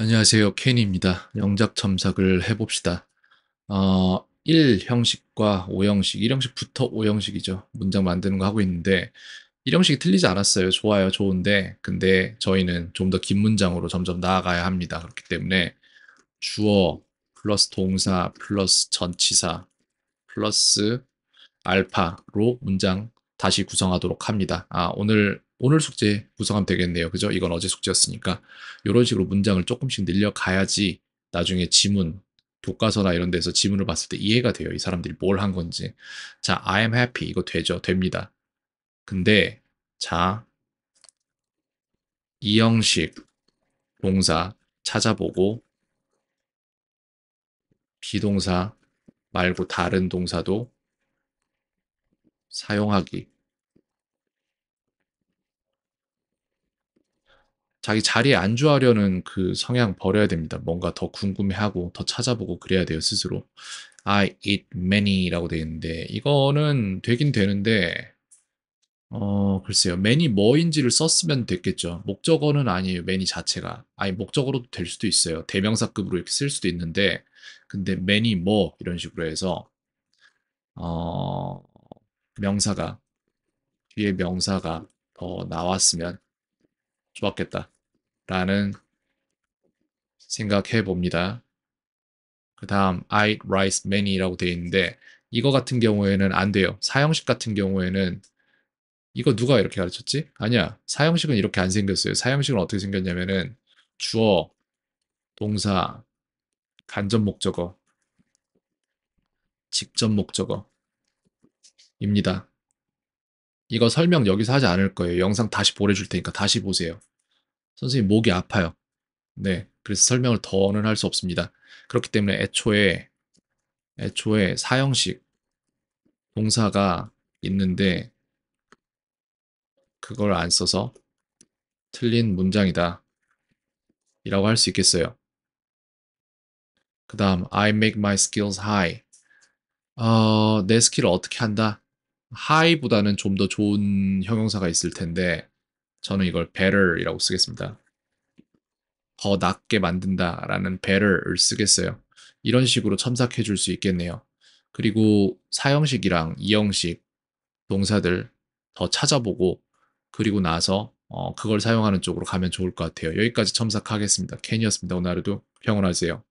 안녕하세요. 켄입니다. 영작 첨삭을 해봅시다. 어, 1 형식과 5 형식, 1 형식부터 5 형식이죠. 문장 만드는 거 하고 있는데 1 형식이 틀리지 않았어요. 좋아요. 좋은데 근데 저희는 좀 더 긴 문장으로 점점 나아가야 합니다. 그렇기 때문에 주어 플러스 동사 플러스 전치사 플러스 알파로 문장 다시 구성하도록 합니다. 아, 오늘 오늘 숙제 구성하면 되겠네요. 그죠? 이건 어제 숙제였으니까. 이런 식으로 문장을 조금씩 늘려가야지 나중에 지문, 교과서나 이런 데서 지문을 봤을 때 이해가 돼요. 이 사람들이 뭘 한 건지. 자, I am happy. 이거 되죠? 됩니다. 근데, 자, 이형식 동사 찾아보고 비동사 말고 다른 동사도 사용하기 자기 자리에 안주하려는 그 성향 버려야 됩니다. 뭔가 더 궁금해하고 더 찾아보고 그래야 돼요, 스스로. I eat many라고 되어 있는데 이거는 되긴 되는데 어, 글쎄요. many 뭐인지를 썼으면 됐겠죠. 목적어는 아니에요. many 자체가. 아니, 목적어로도 될 수도 있어요. 대명사급으로 이렇게 쓸 수도 있는데 근데 many 뭐 이런 식으로 해서 어, 명사가 뒤에 명사가 더 나왔으면 좋았겠다. 라는 생각해 봅니다. 그 다음, I'd rise many라고 되어 있는데, 이거 같은 경우에는 안 돼요. 사형식 같은 경우에는 이거 누가 이렇게 가르쳤지? 아니야. 사형식은 이렇게 안 생겼어요. 사형식은 어떻게 생겼냐면은 주어, 동사, 간접 목적어, 직접 목적어입니다. 이거 설명 여기서 하지 않을 거예요. 영상 다시 보내줄 테니까 다시 보세요. 선생님 목이 아파요. 네. 그래서 설명을 더는 할 수 없습니다. 그렇기 때문에 애초에, 애초에 사형식 동사가 있는데, 그걸 안 써서 틀린 문장이다. 이라고 할 수 있겠어요. 그 다음, I make my skills high. 어, 내 스킬을 어떻게 한다? high보다는 좀 더 좋은 형용사가 있을 텐데 저는 이걸 better이라고 쓰겠습니다. 더낮게 만든다라는 better을 쓰겠어요. 이런 식으로 첨삭해 줄 수 있겠네요. 그리고 사형식이랑 이형식 동사들 더 찾아보고 그리고 나서 어, 그걸 사용하는 쪽으로 가면 좋을 것 같아요. 여기까지 첨삭하겠습니다. 캔이었습니다. 오늘 하루도 평온하세요.